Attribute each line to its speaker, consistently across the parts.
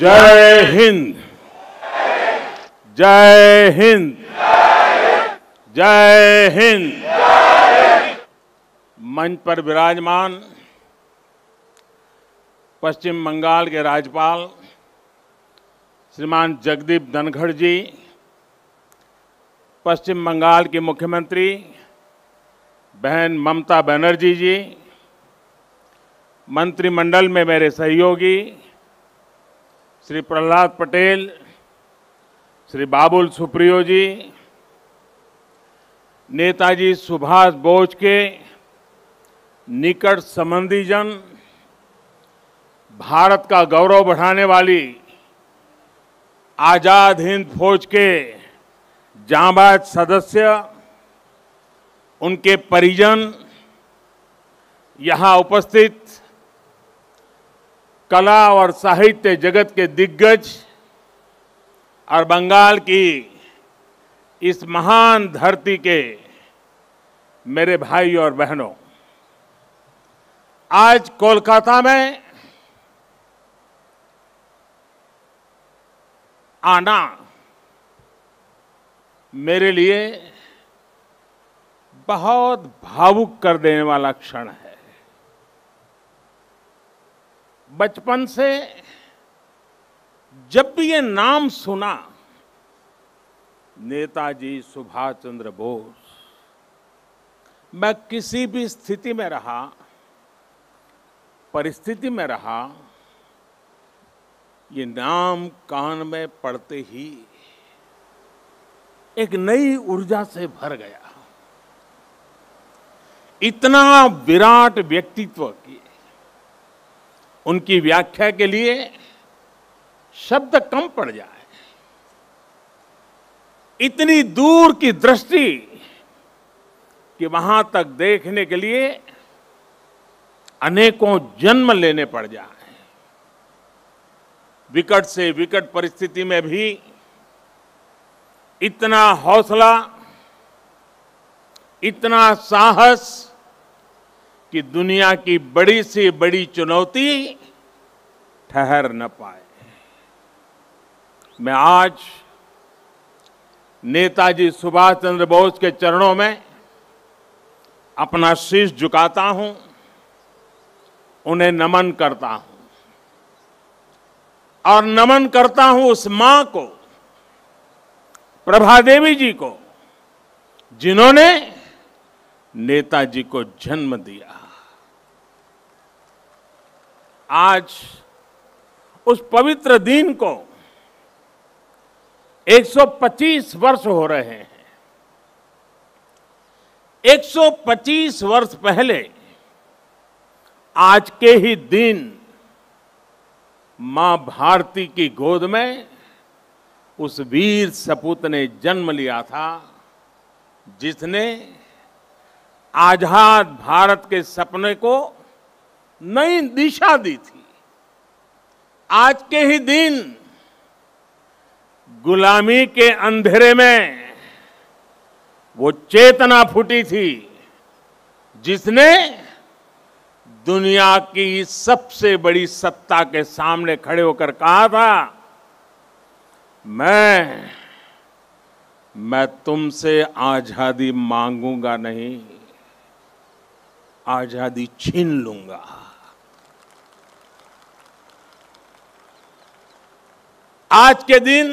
Speaker 1: जय हिंद जय हिंद जय हिंद मंच पर विराजमान पश्चिम बंगाल के राज्यपाल श्रीमान जगदीप धनखड़ जी पश्चिम बंगाल की मुख्यमंत्री बहन ममता बनर्जी जी मंत्रिमंडल में मेरे सहयोगी श्री प्रहलाद पटेल श्री बाबुल सुप्रियो जी नेताजी सुभाष बोस के निकट संबंधी जन भारत का गौरव बढ़ाने वाली आज़ाद हिंद फौज के जाबाज सदस्य उनके परिजन यहाँ उपस्थित कला और साहित्य जगत के दिग्गज और बंगाल की इस महान धरती के मेरे भाई और बहनों आज कोलकाता में आना मेरे लिए बहुत भावुक कर देने वाला क्षण है बचपन से जब भी ये नाम सुना नेताजी सुभाष चंद्र बोस मैं किसी भी स्थिति में रहा परिस्थिति में रहा ये नाम कान में पड़ते ही एक नई ऊर्जा से भर गया इतना विराट व्यक्तित्व की उनकी व्याख्या के लिए शब्द कम पड़ जाए इतनी दूर की दृष्टि कि वहां तक देखने के लिए अनेकों जन्म लेने पड़ जाए विकट से विकट परिस्थिति में भी इतना हौसला इतना साहस कि दुनिया की बड़ी से बड़ी चुनौती ठहर न पाए मैं आज नेताजी सुभाष चंद्र बोस के चरणों में अपना शीश झुकाता हूं उन्हें नमन करता हूं और नमन करता हूं उस मां को प्रभा देवी जी को जिन्होंने नेताजी को जन्म दिया आज उस पवित्र दिन को 125 वर्ष हो रहे हैं 125 वर्ष पहले आज के ही दिन मां भारती की गोद में उस वीर सपूत ने जन्म लिया था जिसने आजाद भारत के सपने को नई दिशा दी थी आज के ही दिन गुलामी के अंधेरे में वो चेतना फूटी थी जिसने दुनिया की सबसे बड़ी सत्ता के सामने खड़े होकर कहा था मैं मैं तुमसे आजादी मांगूंगा नहीं आजादी छीन लूंगा आज के दिन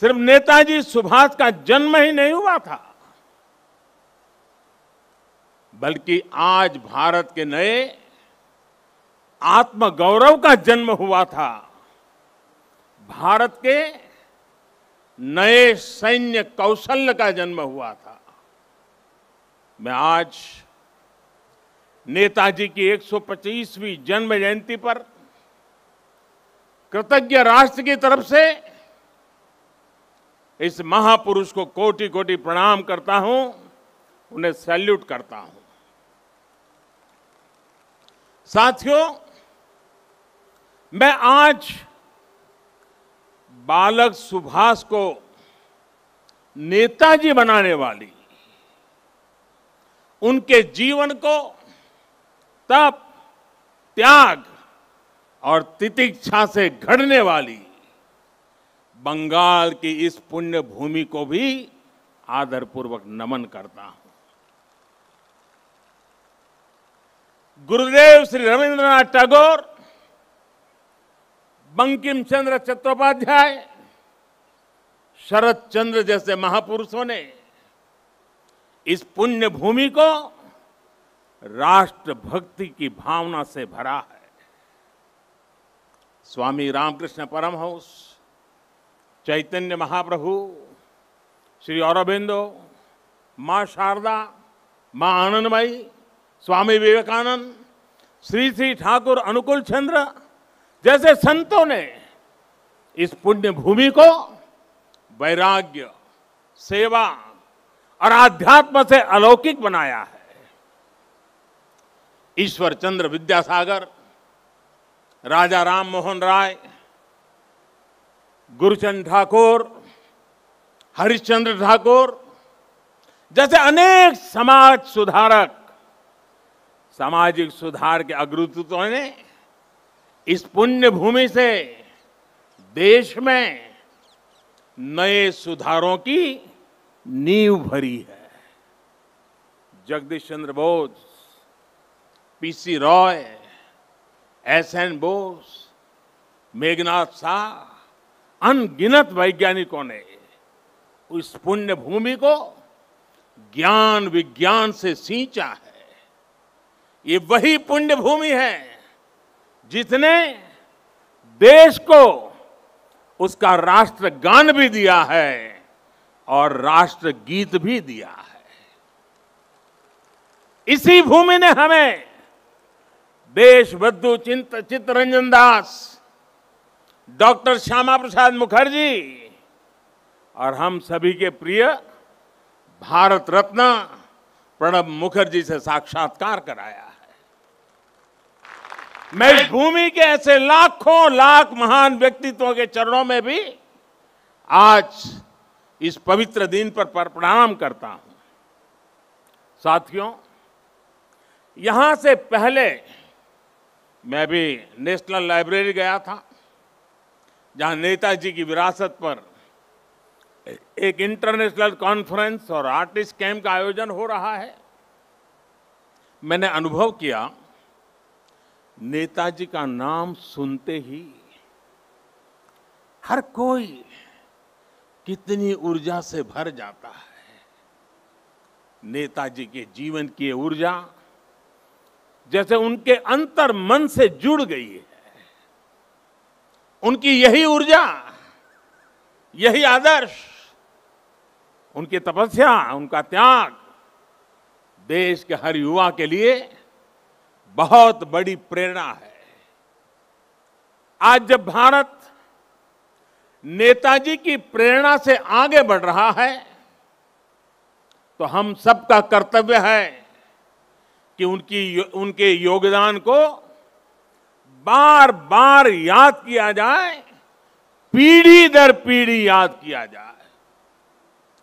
Speaker 1: सिर्फ नेताजी सुभाष का जन्म ही नहीं हुआ था बल्कि आज भारत के नए आत्मगौरव का जन्म हुआ था भारत के नए सैन्य कौशल का जन्म हुआ था मैं आज नेताजी की 125वीं जन्म जयंती पर कृतज्ञ राष्ट्र की तरफ से इस महापुरुष को कोटि कोटि प्रणाम करता हूं उन्हें सैल्यूट करता हूं साथियों मैं आज बालक सुभाष को नेताजी बनाने वाली उनके जीवन को तप त्याग और तितिक्षा से घड़ने वाली बंगाल की इस पुण्य भूमि को भी आदरपूर्वक नमन करता हूं गुरुदेव श्री रविंद्रनाथ टैगोर बंकिम चंद्र चट्टोपाध्याय शरद चंद्र जैसे महापुरुषों ने इस पुण्य भूमि को राष्ट्र भक्ति की भावना से भरा है स्वामी रामकृष्ण परमहंस चैतन्य महाप्रभु श्री औरबिंदो माँ शारदा माँ आनंदमयी स्वामी विवेकानंद श्री श्री ठाकुर अनुकूल चंद्र जैसे संतों ने इस पुण्य भूमि को वैराग्य सेवा और आध्यात्म से अलौकिक बनाया है ईश्वर चंद्र विद्यासागर राजा राम मोहन राय गुरुचंद ठाकुर हरिश्चंद्र ठाकुर जैसे अनेक समाज सुधारक सामाजिक सुधार के अग्रदूतों तो ने इस पुण्य भूमि से देश में नए सुधारों की नींव भरी है Jagdish Chandra Bose PC Roy S N Bose Meghnath Shah अनगिनत वैज्ञानिकों ने उस पुण्य भूमि को ज्ञान विज्ञान से सींचा है ये वही पुण्य भूमि है जिसने देश को उसका राष्ट्रगान भी दिया है और राष्ट्रगीत भी दिया है इसी भूमि ने हमें देशबंधु चिंत चित्तरंजन दास डॉक्टर श्यामा प्रसाद मुखर्जी और हम सभी के प्रिय भारत रत्न प्रणब मुखर्जी से साक्षात्कार कराया है मैं इस भूमि के ऐसे लाखों लाख महान व्यक्तित्वों के चरणों में भी आज इस पवित्र दिन पर, पर प्रणाम करता हूं साथियों यहां से पहले मैं भी नेशनल लाइब्रेरी गया था जहां नेताजी की विरासत पर एक इंटरनेशनल कॉन्फ्रेंस और आर्टिस्ट कैंप का आयोजन हो रहा है मैंने अनुभव किया नेताजी का नाम सुनते ही हर कोई कितनी ऊर्जा से भर जाता है नेताजी के जीवन की ऊर्जा जैसे उनके अंतर मन से जुड़ गई है उनकी यही ऊर्जा यही आदर्श उनकी तपस्या उनका त्याग देश के हर युवा के लिए बहुत बड़ी प्रेरणा है आज जब भारत नेताजी की प्रेरणा से आगे बढ़ रहा है तो हम सबका कर्तव्य है कि उनकी उनके योगदान को बार बार याद किया जाए पीढ़ी दर पीढ़ी याद किया जाए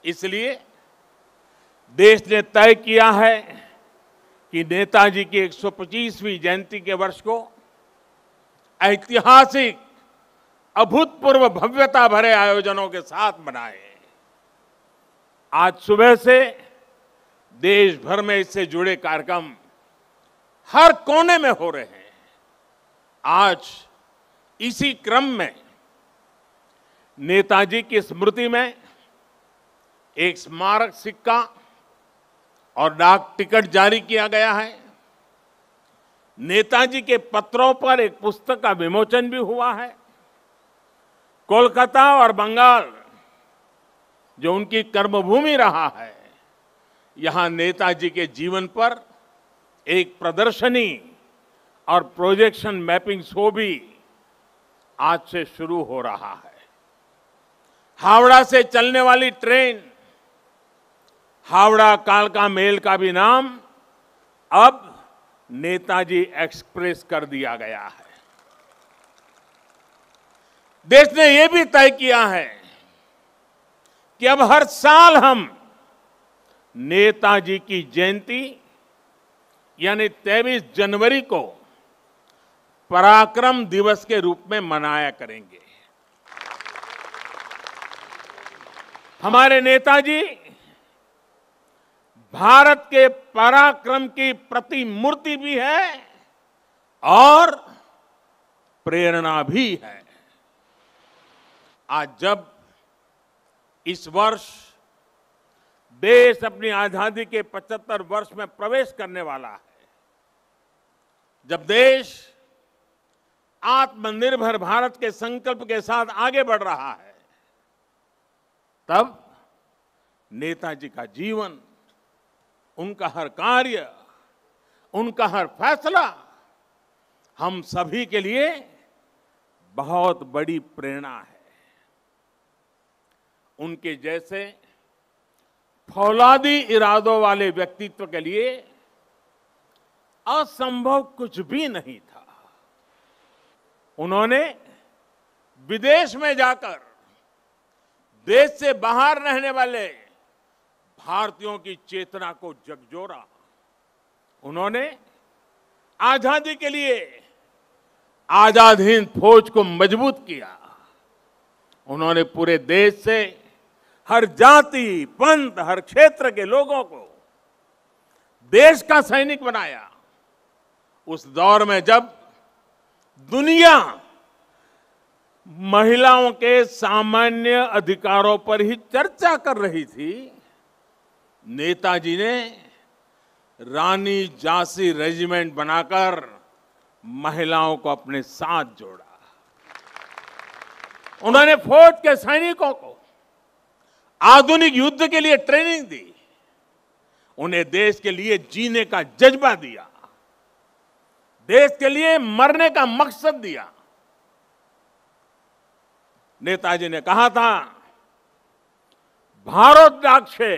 Speaker 1: इसलिए देश ने तय किया है कि नेताजी की 125वीं जयंती के वर्ष को ऐतिहासिक अभूतपूर्व भव्यता भरे आयोजनों के साथ मनाए आज सुबह से देश भर में इससे जुड़े कार्यक्रम हर कोने में हो रहे हैं आज इसी क्रम में नेताजी की स्मृति में एक स्मारक सिक्का और डाक टिकट जारी किया गया है नेताजी के पत्रों पर एक पुस्तक का विमोचन भी हुआ है कोलकाता और बंगाल जो उनकी कर्मभूमि रहा है यहां नेताजी के जीवन पर एक प्रदर्शनी और प्रोजेक्शन मैपिंग शो भी आज से शुरू हो रहा है हावड़ा से चलने वाली ट्रेन हावड़ा कालका मेल का भी नाम अब नेताजी एक्सप्रेस कर दिया गया है देश ने यह भी तय किया है कि अब हर साल हम नेताजी की जयंती यानी 23 जनवरी को पराक्रम दिवस के रूप में मनाया करेंगे हमारे नेताजी भारत के पराक्रम की प्रतिमूर्ति भी है और प्रेरणा भी है आज जब इस वर्ष देश अपनी आजादी के 75 वर्ष में प्रवेश करने वाला है जब देश आत्मनिर्भर भारत के संकल्प के साथ आगे बढ़ रहा है तब नेताजी का जीवन उनका हर कार्य उनका हर फैसला हम सभी के लिए बहुत बड़ी प्रेरणा है उनके जैसे फौलादी इरादों वाले व्यक्तित्व के लिए असंभव कुछ भी नहीं था उन्होंने विदेश में जाकर देश से बाहर रहने वाले भारतीयों की चेतना को जगजोड़ा उन्होंने आजादी के लिए आजाद हिंद फौज को मजबूत किया उन्होंने पूरे देश से हर जाति पंथ हर क्षेत्र के लोगों को देश का सैनिक बनाया उस दौर में जब दुनिया महिलाओं के सामान्य अधिकारों पर ही चर्चा कर रही थी नेताजी ने रानी झांसी रेजिमेंट बनाकर महिलाओं को अपने साथ जोड़ा उन्होंने फौज के सैनिकों को आधुनिक युद्ध के लिए ट्रेनिंग दी उन्हें देश के लिए जीने का जज्बा दिया देश के लिए मरने का मकसद दिया नेताजी ने कहा था भारत डाक्षे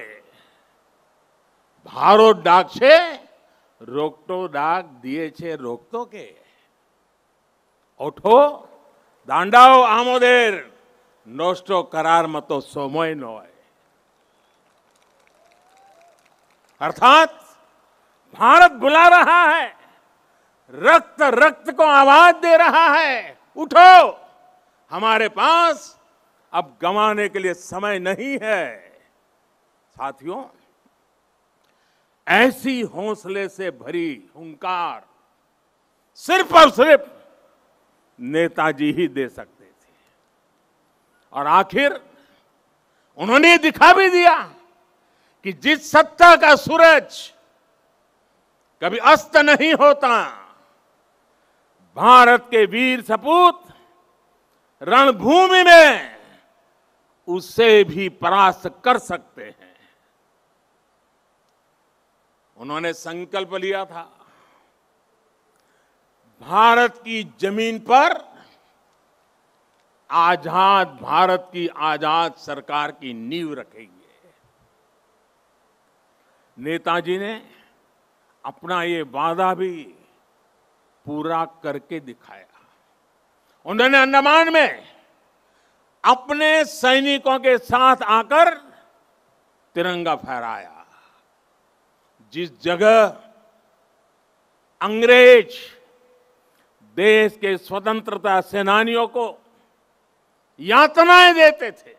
Speaker 1: भारत डाक्षे रोकटो डाक दिए छे रोकटो के उठो दांडाओ आमोदेर नोस्टो करार मतो सोमय नोय अर्थात भारत बुला रहा है रक्त रक्त को आवाज दे रहा है उठो हमारे पास अब गंवाने के लिए समय नहीं है साथियों ऐसी हौसले से भरी हुंकार सिर्फ और सिर्फ नेताजी ही दे सकते थे और आखिर उन्होंने दिखा भी दिया कि जिस सत्ता का सूरज कभी अस्त नहीं होता भारत के वीर सपूत रणभूमि में उसे भी परास्त कर सकते हैं उन्होंने संकल्प लिया था भारत की जमीन पर आजाद भारत की आजाद सरकार की नींव रखेंगे नेताजी ने अपना ये वादा भी पूरा करके दिखाया उन्होंने अंडमान में अपने सैनिकों के साथ आकर तिरंगा फहराया जिस जगह अंग्रेज देश के स्वतंत्रता सेनानियों को यातनाएं देते थे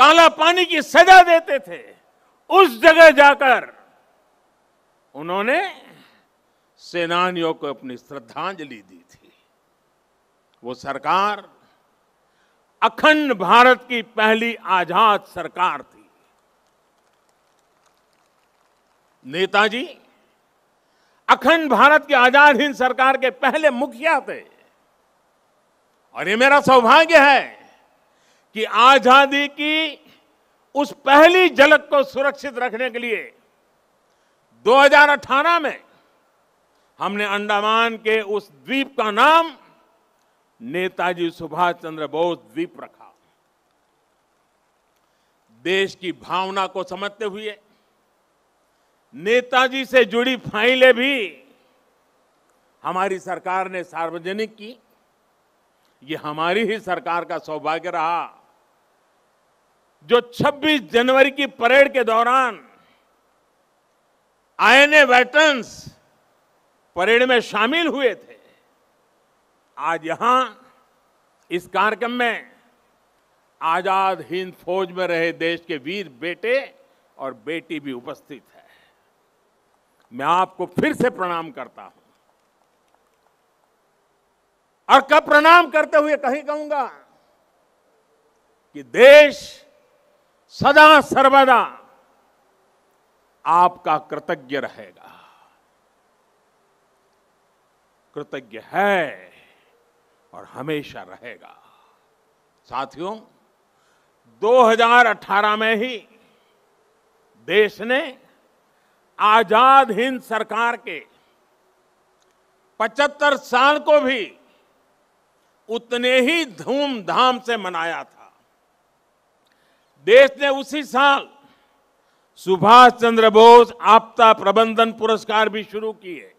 Speaker 1: काला पानी की सजा देते थे उस जगह जाकर उन्होंने सेनानियों को अपनी श्रद्धांजलि दी थी वो सरकार अखंड भारत की पहली आजाद सरकार थी नेताजी अखंड भारत की आजाद हिंद सरकार के पहले मुखिया थे और ये मेरा सौभाग्य है कि आजादी की उस पहली झलक को सुरक्षित रखने के लिए 2018 में हमने अंडमान के उस द्वीप का नाम नेताजी सुभाष चंद्र बोस द्वीप रखा देश की भावना को समझते हुए नेताजी से जुड़ी फाइलें भी हमारी सरकार ने सार्वजनिक की ये हमारी ही सरकार का सौभाग्य रहा जो 26 जनवरी की परेड के दौरान आईएनए वेटरन्स परेड में शामिल हुए थे आज यहां इस कार्यक्रम में आजाद हिंद फौज में रहे देश के वीर बेटे और बेटी भी उपस्थित है मैं आपको फिर से प्रणाम करता हूं और कब प्रणाम करते हुए कहीं कहूंगा कि देश सदा सर्वदा आपका कृतज्ञ रहेगा कृतज्ञ है और हमेशा रहेगा साथियों 2018 में ही देश ने आजाद हिंद सरकार के 75 साल को भी उतने ही धूमधाम से मनाया था देश ने उसी साल सुभाष चंद्र बोस आपदा प्रबंधन पुरस्कार भी शुरू किए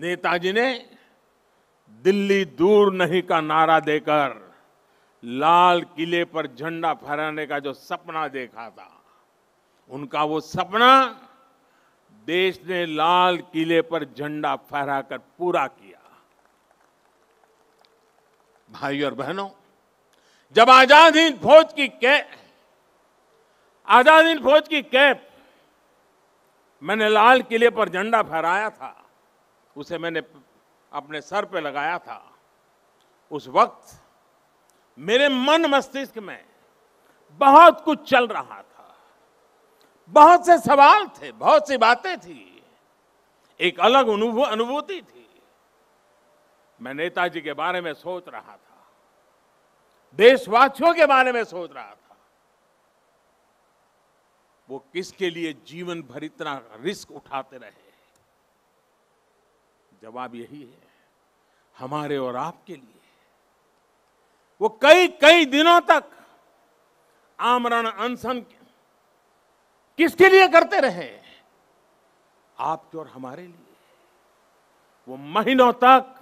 Speaker 1: नेताजी ने दिल्ली दूर नहीं का नारा देकर लाल किले पर झंडा फहराने का जो सपना देखा था उनका वो सपना देश ने लाल किले पर झंडा फहराकर पूरा किया भाई और बहनों जब आजाद हिंद फौज की कैप आजाद हिंद फौज की कैप मैंने लाल किले पर झंडा फहराया था उसे मैंने अपने सर पे लगाया था उस वक्त मेरे मन मस्तिष्क में बहुत कुछ चल रहा था बहुत से सवाल थे बहुत सी बातें थी एक अलग अनुभूति थी मैं नेताजी के बारे में सोच रहा था देशवासियों के बारे में सोच रहा था वो किसके लिए जीवन भर इतना रिस्क उठाते रहे जवाब यही है हमारे और आपके लिए वो कई कई दिनों तक आमरण अनशन किसके लिए करते रहे आपके और हमारे लिए वो महीनों तक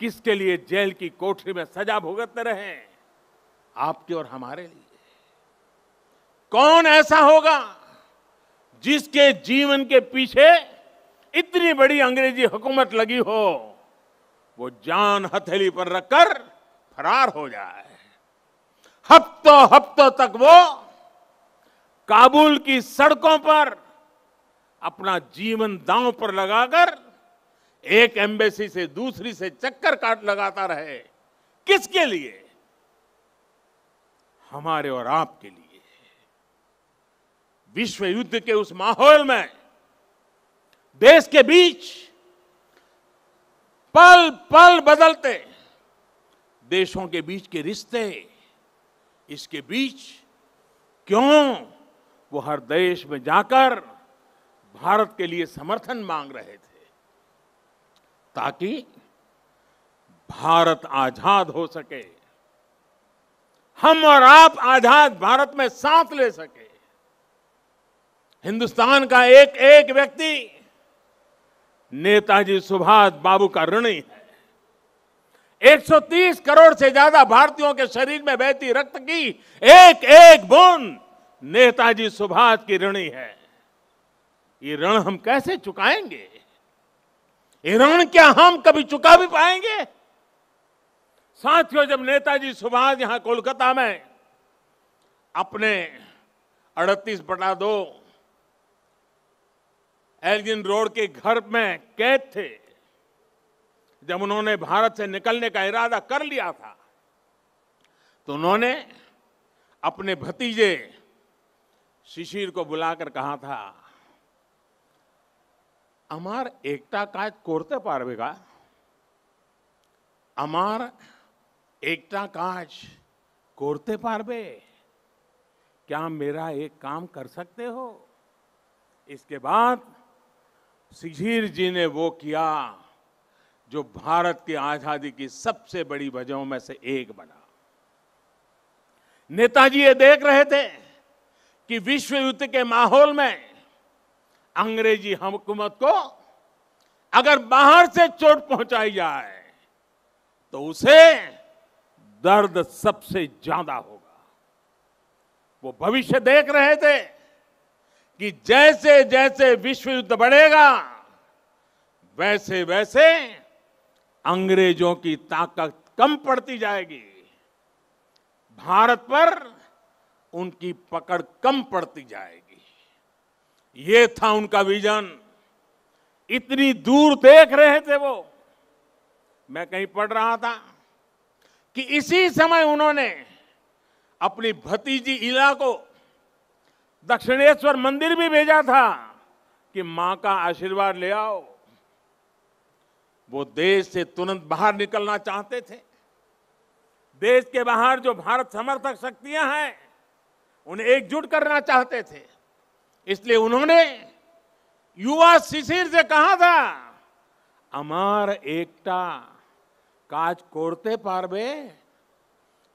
Speaker 1: किसके लिए जेल की कोठरी में सजा भुगतते रहे आपके और हमारे लिए कौन ऐसा होगा जिसके जीवन के पीछे इतनी बड़ी अंग्रेजी हुकूमत लगी हो वो जान हथेली पर रखकर फरार हो जाए हफ्तों हफ्तों तक वो काबुल की सड़कों पर अपना जीवन दांव पर लगाकर एक एम्बेसी से दूसरी से चक्कर काट लगाता रहे किसके लिए हमारे और आपके लिए विश्व युद्ध के उस माहौल में देश के बीच पल पल बदलते देशों के बीच के रिश्ते इसके बीच क्यों वो हर देश में जाकर भारत के लिए समर्थन मांग रहे थे ताकि भारत आजाद हो सके हम और आप आजाद भारत में सांस ले सके हिंदुस्तान का एक एक व्यक्ति नेताजी सुभाष बाबू का ऋणी है 130 करोड़ से ज्यादा भारतीयों के शरीर में बहती रक्त की एक एक बूंद नेताजी सुभाष की ऋणी है ये ऋण हम कैसे चुकाएंगे ये ऋण क्या हम कभी चुका भी पाएंगे साथियों जब नेताजी सुभाष यहां कोलकाता में अपने अड़तीस बटा दो एल्गिन रोड के घर में कैद थे जब उन्होंने भारत से निकलने का इरादा कर लिया था तो उन्होंने अपने भतीजे शिशिर को बुलाकर कहा था अमार एकता কাজ कोरते पारवेगा अमार एकता काज कोरते করতে क्या मेरा एक काम कर सकते हो इसके बाद सिझीर जी ने वो किया जो भारत की आजादी की सबसे बड़ी वजहों में से एक बना नेताजी ये देख रहे थे कि विश्व युद्ध के माहौल में अंग्रेजी हुकूमत को अगर बाहर से चोट पहुंचाई जाए तो उसे दर्द सबसे ज्यादा होगा वो भविष्य देख रहे थे कि जैसे जैसे विश्व युद्ध बढ़ेगा वैसे वैसे अंग्रेजों की ताकत कम पड़ती जाएगी भारत पर उनकी पकड़ कम पड़ती जाएगी ये था उनका विजन इतनी दूर देख रहे थे वो मैं कहीं पढ़ रहा था कि इसी समय उन्होंने अपनी भतीजी इला को दक्षिणेश्वर मंदिर भी भेजा था कि मां का आशीर्वाद ले आओ वो देश से तुरंत बाहर निकलना चाहते थे देश के बाहर जो भारत समर्थक शक्तियां हैं उन्हें एकजुट करना चाहते थे इसलिए उन्होंने युवा शिशिर से कहा था अमार एकता काज कोरते पारवे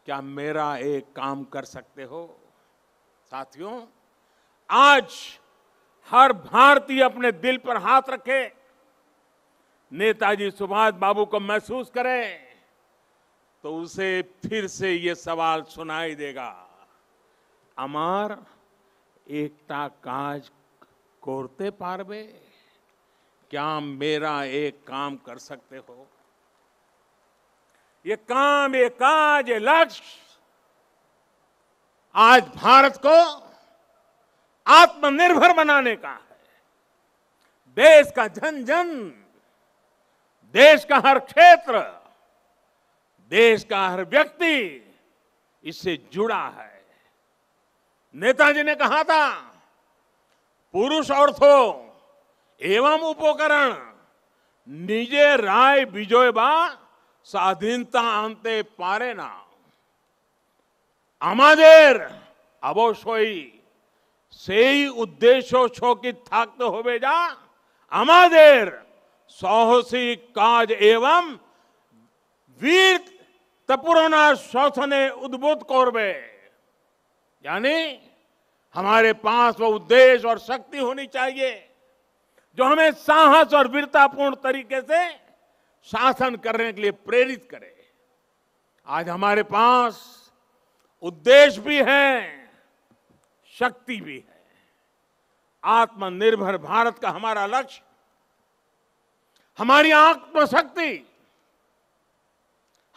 Speaker 1: क्या मेरा एक काम कर सकते हो साथियों आज हर भारतीय अपने दिल पर हाथ रखे नेताजी सुभाष बाबू को महसूस करे तो उसे फिर से ये सवाल सुनाई देगा अमार एकता काज कोरते पारवे क्या मेरा एक काम कर सकते हो ये काम ये काज ये लक्ष्य आज भारत को आत्मनिर्भर बनाने का है देश का जन जन देश का हर क्षेत्र देश का हर व्यक्ति इससे जुड़ा है नेताजी ने कहा था पुरुष अर्थो एवं उपकरण निजे राय विजय बा स्वाधीनता आनते पारे ना अमादेर অবশ্যই से उद्देश्य শোকিত थकते हो যা আমাদের সাহসী কাজ এবং বীর তপুরনা শোষণে উদ্ভূত यानी हमारे पास वो उद्देश्य और शक्ति होनी चाहिए जो हमें साहस और वीरतापूर्ण तरीके से शासन करने के लिए प्रेरित करे आज हमारे पास उद्देश्य भी है शक्ति भी है आत्मनिर्भर भारत का हमारा लक्ष्य हमारी आत्मशक्ति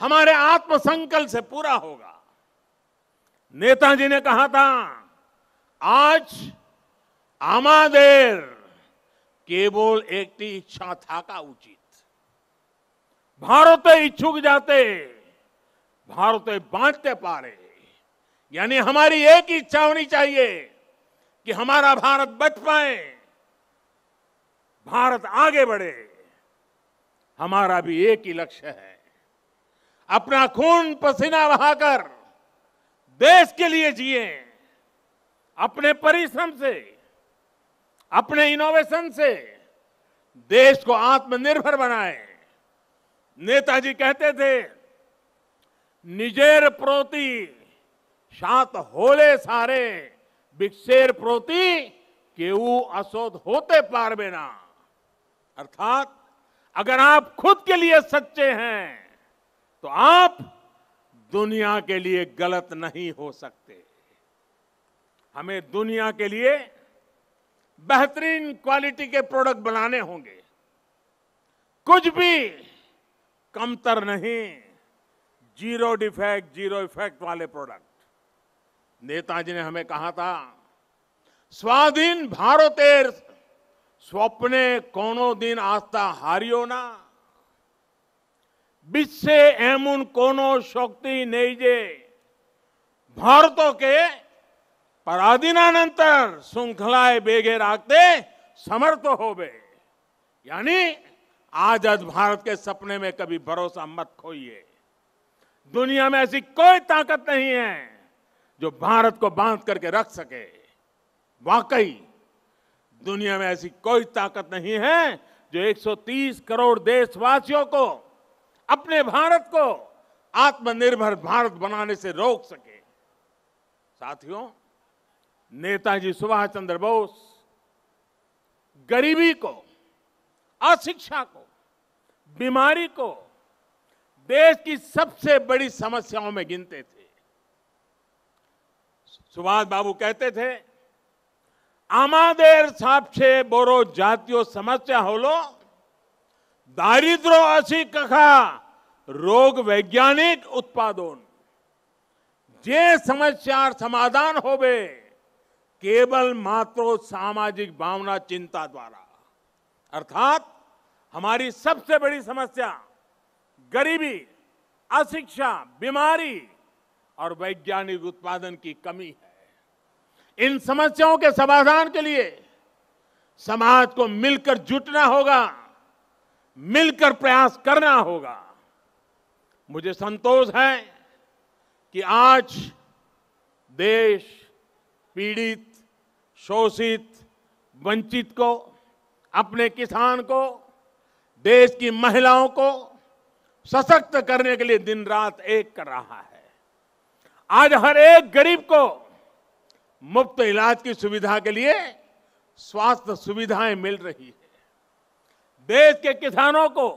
Speaker 1: हमारे आत्मसंकल्प से पूरा होगा नेताजी ने कहा था आज आमादेर केवल एकटी इच्छा था का उचित भारत इच्छुक जाते भारत बांटते पारे यानी हमारी एक इच्छा होनी चाहिए कि हमारा भारत बच पाए भारत आगे बढ़े हमारा भी एक ही लक्ष्य है अपना खून पसीना बहाकर देश के लिए जिए अपने परिश्रम से अपने इनोवेशन से देश को आत्मनिर्भर बनाए नेताजी कहते थे निजेर प्रोति शांत होले सारे बिक्सेर प्रोति केऊ असोध होते पार बेना अर्थात अगर आप खुद के लिए सच्चे हैं तो आप दुनिया के लिए गलत नहीं हो सकते हमें दुनिया के लिए बेहतरीन क्वालिटी के प्रोडक्ट बनाने होंगे कुछ भी कमतर नहीं जीरो डिफेक्ट जीरो इफेक्ट वाले प्रोडक्ट नेताजी ने हमें कहा था स्वाधीन भारतेर स्वप्ने कोनो दिन आस्था हारियो ना বিশ্বে এমন কোন শক্তি নেই भारतों के পরাধীনানন্তর श्रृंखलाए बेगे राखते समर्थ हो गए यानी आज आज भारत के सपने में कभी भरोसा मत खोइए दुनिया में ऐसी कोई ताकत नहीं है जो भारत को बांध करके रख सके वाकई दुनिया में ऐसी कोई ताकत नहीं है जो 130 करोड़ देशवासियों को अपने भारत को आत्मनिर्भर भारत बनाने से रोक सके साथियों नेताजी सुभाष चंद्र बोस गरीबी को अशिक्षा को बीमारी को देश की सबसे बड़ी समस्याओं में गिनते थे सुभाष बाबू कहते थे आमादेर साक्षे बोरो जातियों समस्या होलो दारिद्रो असी कखा रोग वैज्ञानिक उत्पादन जे समस्या समाधान होवे केवल मात्र सामाजिक भावना चिंता द्वारा अर्थात हमारी सबसे बड़ी समस्या गरीबी अशिक्षा बीमारी और वैज्ञानिक उत्पादन की कमी है इन समस्याओं के समाधान के लिए समाज को मिलकर जुटना होगा मिलकर प्रयास करना होगा मुझे संतोष है कि आज देश पीड़ित शोषित वंचित को अपने किसान को देश की महिलाओं को सशक्त करने के लिए दिन रात एक कर रहा है आज हर एक गरीब को मुफ्त इलाज की सुविधा के लिए स्वास्थ्य सुविधाएं मिल रही है देश के किसानों को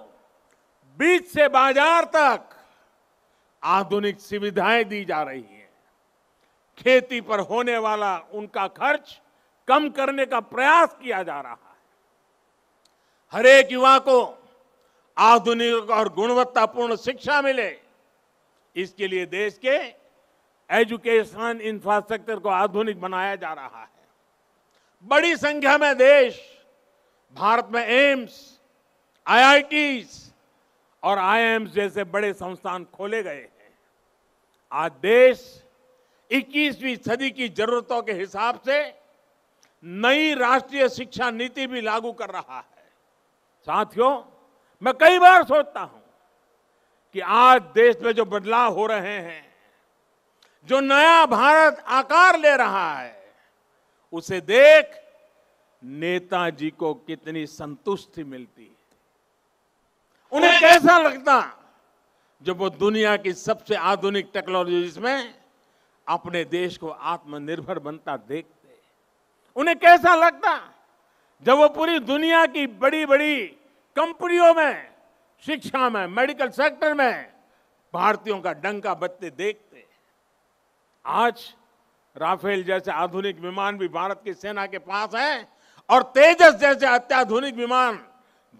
Speaker 1: बीच से बाजार तक आधुनिक सुविधाएं दी जा रही हैं खेती पर होने वाला उनका खर्च कम करने का प्रयास किया जा रहा है हर एक युवा को आधुनिक और गुणवत्तापूर्ण शिक्षा मिले इसके लिए देश के एजुकेशन इंफ्रास्ट्रक्चर को आधुनिक बनाया जा रहा है बड़ी संख्या में देश भारत में एम्स आईआईटीज और आईआईएम्स जैसे बड़े संस्थान खोले गए हैं आज देश 21वीं सदी की जरूरतों के हिसाब से नई राष्ट्रीय शिक्षा नीति भी लागू कर रहा है साथियों मैं कई बार सोचता हूं कि आज देश में जो बदलाव हो रहे हैं जो नया भारत आकार ले रहा है उसे देख नेताजी को कितनी संतुष्टि मिलती है उन्हें कैसा लगता जब वो दुनिया की सबसे आधुनिक टेक्नोलॉजी में अपने देश को आत्मनिर्भर बनता देखते उन्हें कैसा लगता जब वो पूरी दुनिया की बड़ी बड़ी कंपनियों में शिक्षा में मेडिकल सेक्टर में भारतीयों का डंका बजते देखते आज राफेल जैसे आधुनिक विमान भी भारत की सेना के पास है और तेजस जैसे अत्याधुनिक विमान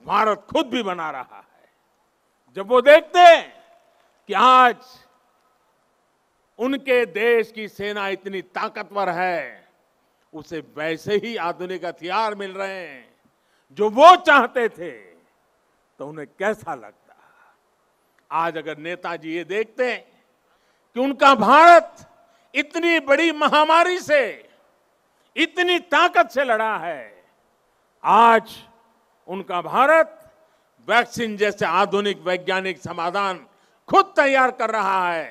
Speaker 1: भारत खुद भी बना रहा है जब वो देखते हैं कि आज उनके देश की सेना इतनी ताकतवर है उसे वैसे ही आधुनिक हथियार मिल रहे हैं जो वो चाहते थे तो उन्हें कैसा लगता आज अगर नेताजी ये देखते कि उनका भारत इतनी बड़ी महामारी से इतनी ताकत से लड़ा है आज उनका भारत वैक्सीन जैसे आधुनिक वैज्ञानिक समाधान खुद तैयार कर रहा है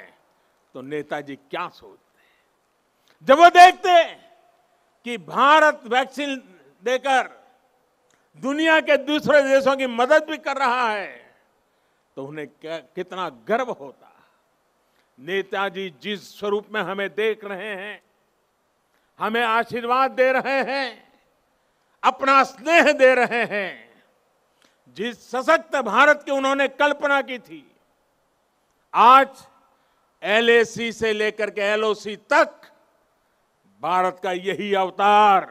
Speaker 1: तो नेताजी क्या सोचते जब वो देखते कि भारत वैक्सीन देकर दुनिया के दूसरे देशों की मदद भी कर रहा है तो उन्हें कितना गर्व होता नेताजी जिस स्वरूप में हमें देख रहे हैं हमें आशीर्वाद दे रहे हैं अपना स्नेह दे रहे हैं जिस सशक्त भारत की उन्होंने कल्पना की थी आज एलएसी से लेकर के एलओसी तक भारत का यही अवतार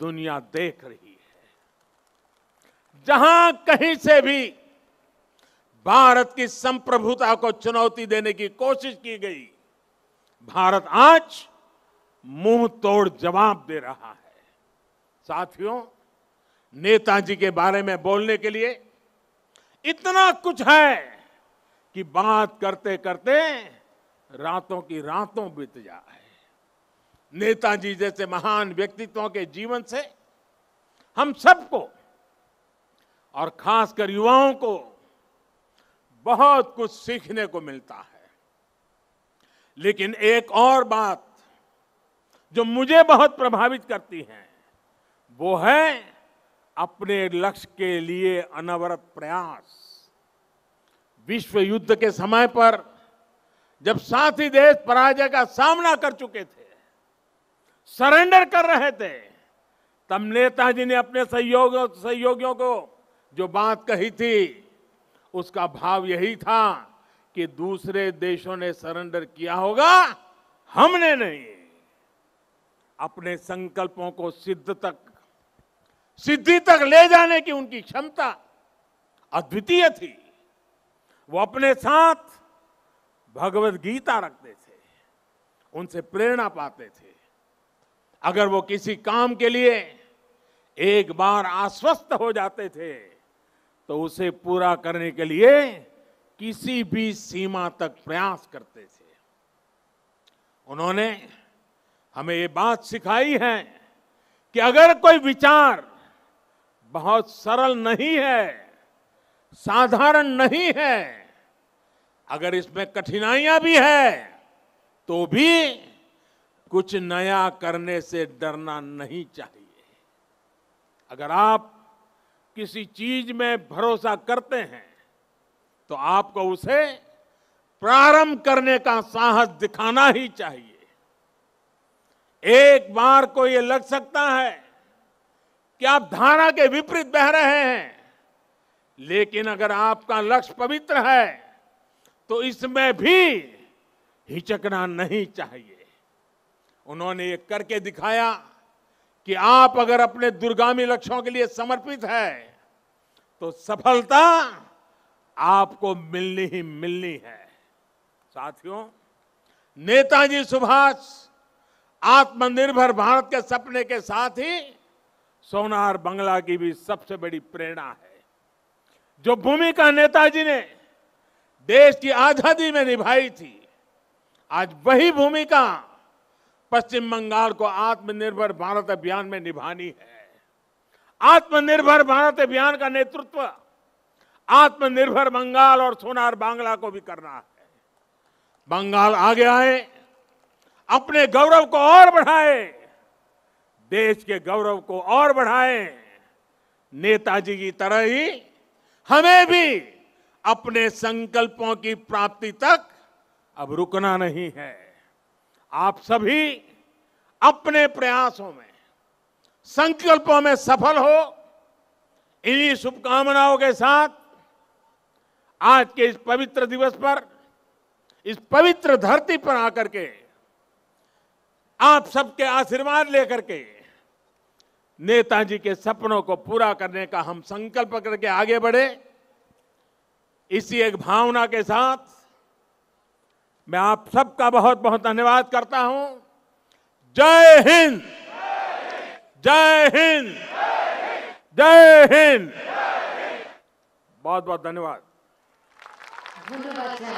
Speaker 1: दुनिया देख रही है जहां कहीं से भी भारत की संप्रभुता को चुनौती देने की कोशिश की गई भारत आज मुंह तोड़ जवाब दे रहा है साथियों नेताजी के बारे में बोलने के लिए इतना कुछ है कि बात करते करते रातों की रातों बीत जाए नेताजी जैसे महान व्यक्तित्वों के जीवन से हम सबको और खासकर युवाओं को बहुत कुछ सीखने को मिलता है लेकिन एक और बात जो मुझे बहुत प्रभावित करती है वो है अपने लक्ष्य के लिए अनवरत प्रयास विश्व युद्ध के समय पर जब साथी देश पराजय का सामना कर चुके थे सरेंडर कर रहे थे तब नेताजी ने अपने सहयोग सहयोगियों को जो बात कही थी उसका भाव यही था कि दूसरे देशों ने सरेंडर किया होगा हमने नहीं अपने संकल्पों को सिद्ध तक सिद्धि तक ले जाने की उनकी क्षमता अद्वितीय थी वो अपने साथ भगवत गीता रखते थे उनसे प्रेरणा पाते थे अगर वो किसी काम के लिए एक बार आश्वस्त हो जाते थे तो उसे पूरा करने के लिए किसी भी सीमा तक प्रयास करते थे उन्होंने हमें ये बात सिखाई है कि अगर कोई विचार बहुत सरल नहीं है साधारण नहीं है अगर इसमें कठिनाइयां भी है तो भी कुछ नया करने से डरना नहीं चाहिए अगर आप किसी चीज में भरोसा करते हैं तो आपको उसे प्रारंभ करने का साहस दिखाना ही चाहिए एक बार को यह लग सकता है कि आप धारा के विपरीत बह रहे हैं लेकिन अगर आपका लक्ष्य पवित्र है तो इसमें भी हिचकना नहीं चाहिए उन्होंने ये करके दिखाया कि आप अगर अपने दुर्गामी लक्ष्यों के लिए समर्पित है तो सफलता आपको मिलनी ही मिलनी है साथियों नेताजी सुभाष आत्मनिर्भर भारत के सपने के साथ ही सोनार बंगला की भी सबसे बड़ी प्रेरणा है जो भूमिका नेताजी ने देश की आजादी में निभाई थी आज वही भूमिका पश्चिम बंगाल को आत्मनिर्भर भारत अभियान में निभानी है आत्मनिर्भर भारत अभियान का नेतृत्व आत्मनिर्भर बंगाल और सोनार बांग्ला को भी करना है बंगाल आगे आए अपने गौरव को और बढ़ाए देश के गौरव को और बढ़ाए नेताजी की तरह ही हमें भी अपने संकल्पों की प्राप्ति तक अब रुकना नहीं है आप सभी अपने प्रयासों में संकल्पों में सफल हो इन्हीं शुभकामनाओं के साथ आज के इस पवित्र दिवस पर इस पवित्र धरती पर आकर के आप सबके आशीर्वाद लेकर के नेताजी के सपनों को पूरा करने का हम संकल्प करके आगे बढ़े इसी एक भावना के साथ मैं आप सबका बहुत बहुत धन्यवाद करता हूं जय हिंद जय हिंद जय हिंद बहुत बहुत धन्यवाद